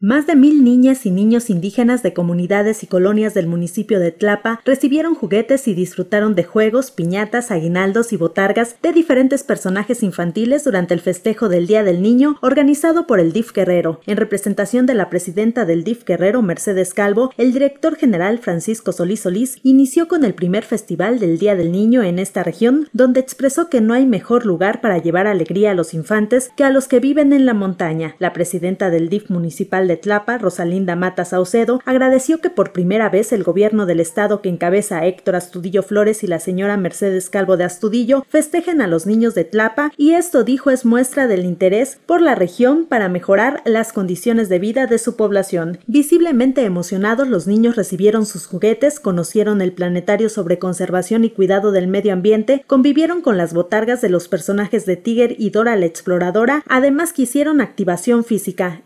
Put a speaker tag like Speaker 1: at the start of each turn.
Speaker 1: Más de mil niñas y niños indígenas de comunidades y colonias del municipio de Tlapa recibieron juguetes y disfrutaron de juegos, piñatas, aguinaldos y botargas de diferentes personajes infantiles durante el festejo del Día del Niño organizado por el DIF Guerrero. En representación de la presidenta del DIF Guerrero, Mercedes Calvo, el director general Francisco Solís Solís inició con el primer festival del Día del Niño en esta región, donde expresó que no hay mejor lugar para llevar alegría a los infantes que a los que viven en la montaña. La presidenta del DIF municipal de Tlapa, Rosalinda Mata Saucedo, agradeció que por primera vez el gobierno del estado que encabeza a Héctor Astudillo Flores y la señora Mercedes Calvo de Astudillo festejen a los niños de Tlapa y esto dijo es muestra del interés por la región para mejorar las condiciones de vida de su población. Visiblemente emocionados, los niños recibieron sus juguetes, conocieron el planetario sobre conservación y cuidado del medio ambiente, convivieron con las botargas de los personajes de Tiger y Dora la Exploradora, además quisieron activación física.